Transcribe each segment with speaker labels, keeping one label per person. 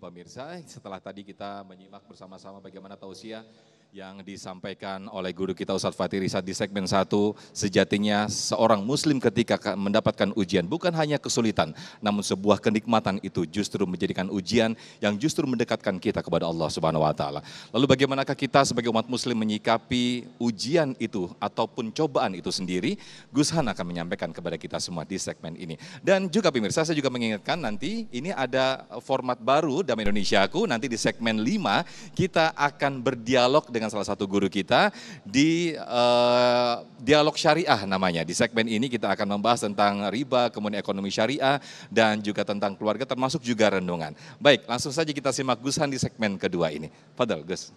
Speaker 1: pemirsa, setelah tadi kita menyimak bersama-sama bagaimana tausiah yang disampaikan oleh guru kita Ustadz Fatih Risa di segmen 1 sejatinya seorang muslim ketika mendapatkan ujian bukan hanya kesulitan namun sebuah kenikmatan itu justru menjadikan ujian yang justru mendekatkan kita kepada Allah Subhanahu wa taala. Lalu bagaimanakah kita sebagai umat muslim menyikapi ujian itu ataupun cobaan itu sendiri? Gus Han akan menyampaikan kepada kita semua di segmen ini. Dan juga pemirsa saya juga mengingatkan nanti ini ada format baru dalam Indonesia aku nanti di segmen 5 kita akan berdialog dengan dengan salah satu guru kita di uh, dialog syariah namanya. Di segmen ini kita akan membahas tentang riba, kemudian ekonomi syariah dan juga tentang keluarga termasuk juga rendungan Baik, langsung saja kita simak Han di segmen kedua ini. padahal Gus.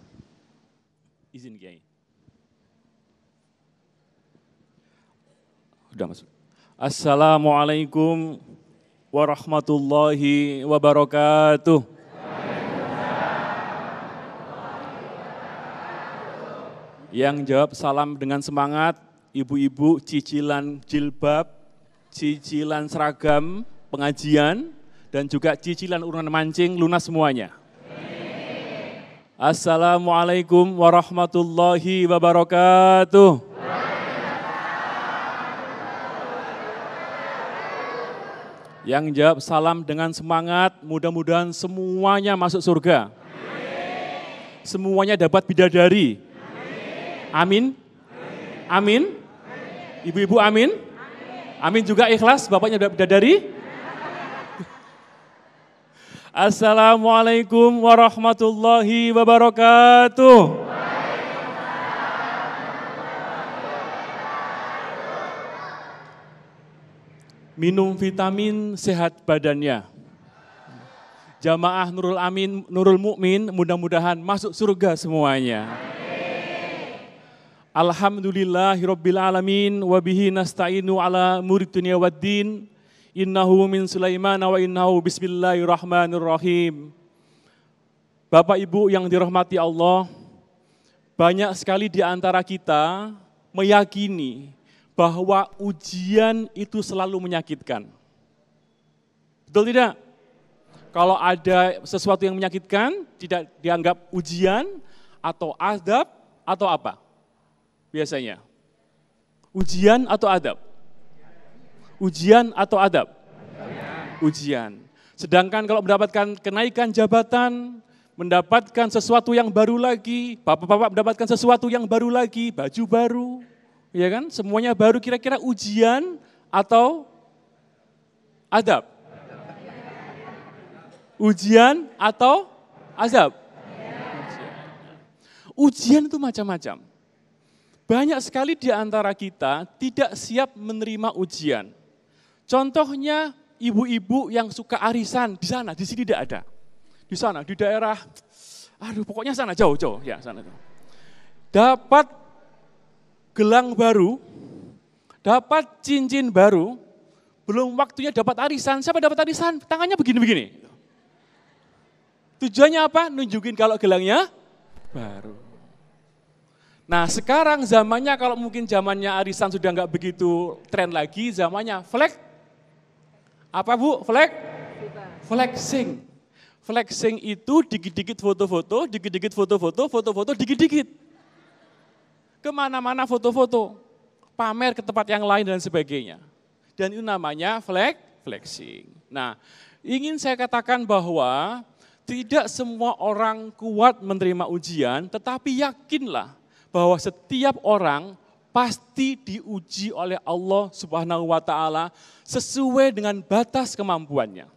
Speaker 1: Izin Kiai. sudah masuk. Assalamualaikum warahmatullahi wabarakatuh. Yang jawab salam dengan semangat, ibu-ibu cicilan jilbab, cicilan seragam, pengajian, dan juga cicilan urunan mancing lunas semuanya. Assalamualaikum warahmatullahi wabarakatuh. Yang jawab salam dengan semangat, mudah-mudahan semuanya masuk surga. Semuanya dapat bidadari. Amin. Amin. Ibu-ibu amin. Amin juga ikhlas, bapaknya dari? Assalamualaikum warahmatullahi wabarakatuh. minum vitamin sehat badannya. Jamaah Nurul Amin, Nurul Mukmin mudah-mudahan masuk surga semuanya. Alhamdulillahirabbil alamin wa nasta'inu ala umuri dunya waddin. Innahu min Sulaiman wa innahu bismillahirrahmanirrahim. Bapak Ibu yang dirahmati Allah, banyak sekali di antara kita meyakini bahwa ujian itu selalu menyakitkan. Betul tidak? Kalau ada sesuatu yang menyakitkan, tidak dianggap ujian atau azab atau apa? biasanya? Ujian atau adab? Ujian atau adab? Ujian. Sedangkan kalau mendapatkan kenaikan jabatan, mendapatkan sesuatu yang baru lagi, bapak-bapak mendapatkan sesuatu yang baru lagi, baju baru, ya kan? Semuanya baru kira-kira ujian atau adab? Ujian atau azab? Ujian itu macam-macam. Banyak sekali di antara kita tidak siap menerima ujian. Contohnya ibu-ibu yang suka arisan di sana, di sini tidak ada. Di sana, di daerah, aduh pokoknya sana jauh-jauh, ya sana. Dapat gelang baru, dapat cincin baru, belum waktunya dapat arisan. Siapa dapat arisan? Tangannya begini-begini. Tujuannya apa? Nunjukin kalau gelangnya baru. Nah sekarang zamannya kalau mungkin zamannya arisan sudah nggak begitu tren lagi, zamannya flex. Apa bu? Flex? Flexing. Flexing itu dikit-dikit foto-foto, dikit-dikit foto-foto, foto-foto dikit-dikit. Kemana-mana foto-foto. Pamer ke tempat yang lain dan sebagainya. Dan itu namanya flex, flexing. Nah, ingin saya katakan bahwa tidak semua orang kuat menerima ujian, tetapi yakinlah bahwa setiap orang pasti diuji oleh Allah Subhanahu wa taala sesuai dengan batas kemampuannya.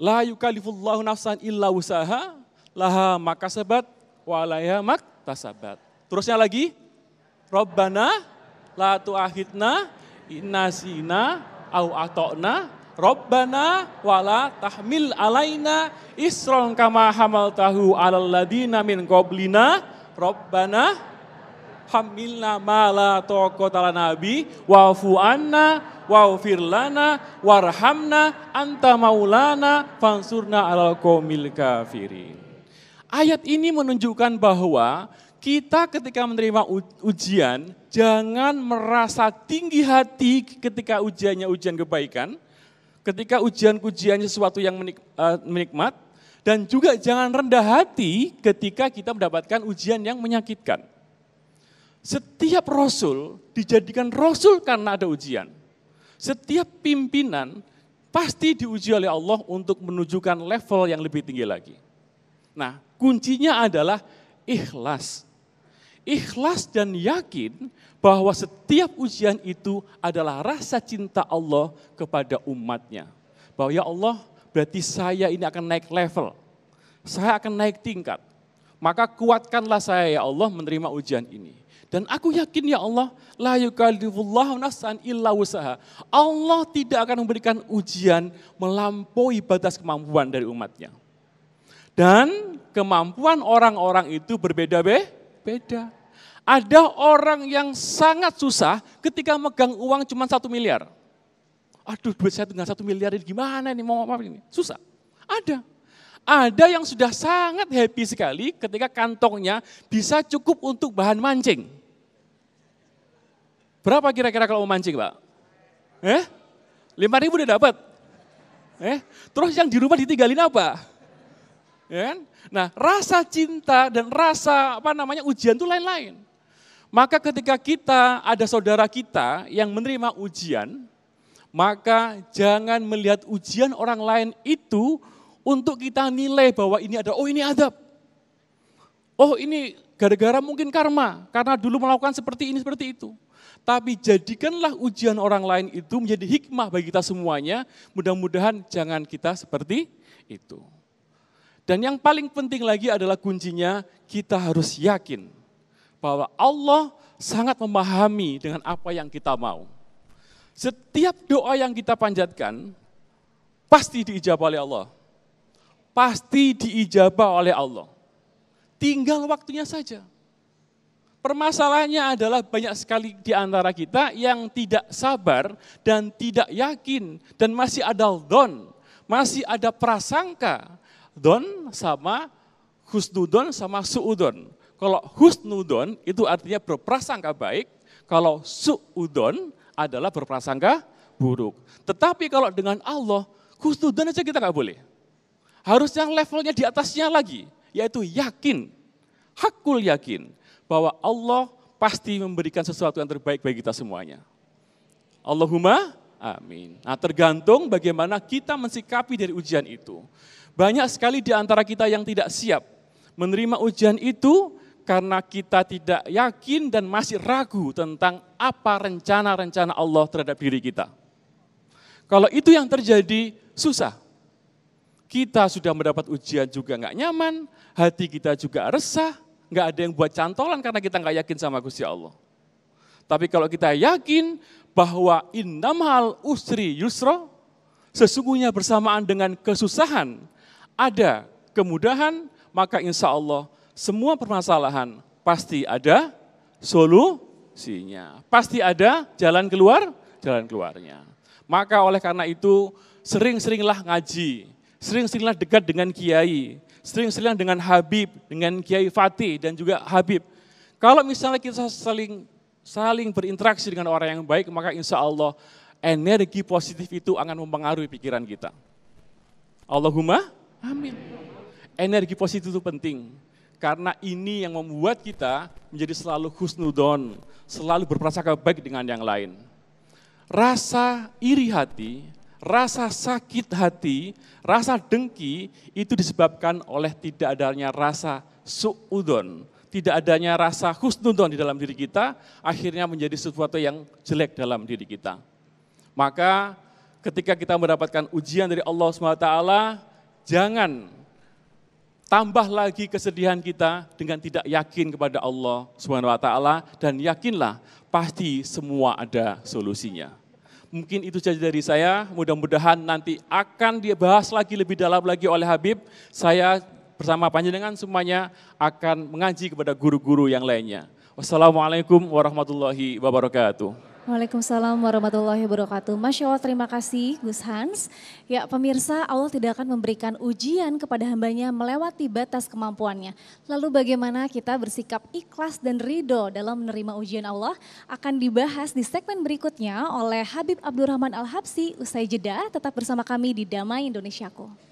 Speaker 1: La yukallifullahu nafsan illa usaha, laha makasabat wa alaiha maktasabat. Terusnya lagi, Rabbana la tu'ahidna innasina au atokna Rabbana wala tahmil alaina isron kama hamal tahu alal ladina min qoblina Rabbana hamilna mala toko tala nabi wafu anna wafir lana warhamna anta maulana fansurna alal komil kafirin. Ayat ini menunjukkan bahwa kita ketika menerima ujian jangan merasa tinggi hati ketika ujiannya ujian kebaikan, ketika ujian-ujiannya sesuatu yang menik, eh, menikmat, dan juga jangan rendah hati ketika kita mendapatkan ujian yang menyakitkan. Setiap rasul dijadikan rasul karena ada ujian. Setiap pimpinan pasti diuji oleh Allah untuk menunjukkan level yang lebih tinggi lagi. Nah, kuncinya adalah ikhlas ikhlas dan yakin bahwa setiap ujian itu adalah rasa cinta Allah kepada umatnya. Bahwa ya Allah berarti saya ini akan naik level, saya akan naik tingkat. Maka kuatkanlah saya ya Allah menerima ujian ini. Dan aku yakin ya Allah, la yukallifullahu illa usaha. Allah tidak akan memberikan ujian melampaui batas kemampuan dari umatnya.
Speaker 2: Dan
Speaker 1: kemampuan orang-orang itu berbeda-beda. Ada orang yang sangat susah ketika megang uang cuma satu miliar. Aduh duit saya tinggal satu miliar ini gimana ini mau apa ini? Susah. Ada. Ada yang sudah sangat happy sekali ketika kantongnya bisa cukup untuk bahan mancing. Berapa kira-kira kalau mau mancing, Pak? Eh? Lima ribu udah dapat. Eh? Terus yang di rumah ditinggalin apa? Ya kan? Nah, rasa cinta dan rasa apa namanya ujian itu lain-lain. Maka ketika kita ada saudara kita yang menerima ujian, maka jangan melihat ujian orang lain itu untuk kita nilai bahwa ini ada, oh ini adab. Oh ini gara-gara mungkin karma, karena dulu melakukan seperti ini, seperti itu. Tapi jadikanlah ujian orang lain itu menjadi hikmah bagi kita semuanya. Mudah-mudahan jangan kita seperti itu. Dan yang paling penting lagi adalah kuncinya, kita harus yakin bahwa Allah sangat memahami dengan apa yang kita mau. Setiap doa yang kita panjatkan pasti diijabah oleh Allah. Pasti diijabah oleh Allah. Tinggal waktunya saja. Permasalahannya adalah banyak sekali di antara kita yang tidak sabar dan tidak yakin dan masih ada don, masih ada prasangka. Don sama husnudon sama suudon. Kalau husnudon itu artinya berprasangka baik, kalau suudon adalah berprasangka buruk. Tetapi kalau dengan Allah, husnudon aja kita nggak boleh. Harus yang levelnya di atasnya lagi, yaitu yakin, hakul yakin bahwa Allah pasti memberikan sesuatu yang terbaik bagi kita semuanya. Allahumma amin. Nah, tergantung bagaimana kita mensikapi dari ujian itu. Banyak sekali di antara kita yang tidak siap menerima ujian itu karena kita tidak yakin dan masih ragu tentang apa rencana-rencana Allah terhadap diri kita. Kalau itu yang terjadi, susah. Kita sudah mendapat ujian juga nggak nyaman, hati kita juga resah, nggak ada yang buat cantolan karena kita nggak yakin sama Gusti Allah. Tapi kalau kita yakin bahwa hal usri yusro, sesungguhnya bersamaan dengan kesusahan, ada kemudahan, maka insya Allah semua permasalahan pasti ada solusinya. Pasti ada jalan keluar, jalan keluarnya. Maka oleh karena itu sering-seringlah ngaji, sering-seringlah dekat dengan kiai, sering-seringlah dengan Habib, dengan Kiai Fatih dan juga Habib. Kalau misalnya kita saling saling berinteraksi dengan orang yang baik, maka insya Allah energi positif itu akan mempengaruhi pikiran kita. Allahumma amin. Energi positif itu penting. Karena ini yang membuat kita menjadi selalu husnudon, selalu berprasangka baik dengan yang lain. Rasa iri hati, rasa sakit hati, rasa dengki itu disebabkan oleh tidak adanya rasa suudon, tidak adanya rasa husnudon di dalam diri kita, akhirnya menjadi sesuatu yang jelek dalam diri kita. Maka ketika kita mendapatkan ujian dari Allah SWT, jangan tambah lagi kesedihan kita dengan tidak yakin kepada Allah Subhanahu wa taala dan yakinlah pasti semua ada solusinya. Mungkin itu saja dari saya, mudah-mudahan nanti akan dibahas lagi lebih dalam lagi oleh Habib. Saya bersama panjenengan semuanya akan mengaji kepada guru-guru yang lainnya. Wassalamualaikum warahmatullahi wabarakatuh. Waalaikumsalam warahmatullahi wabarakatuh. Masya Allah terima kasih Gus Hans. Ya pemirsa Allah tidak akan memberikan ujian kepada hambanya melewati batas kemampuannya. Lalu bagaimana kita bersikap ikhlas dan ridho dalam menerima ujian Allah akan dibahas di segmen berikutnya oleh Habib Abdurrahman Al-Habsi usai jeda tetap bersama kami di Damai Indonesiaku.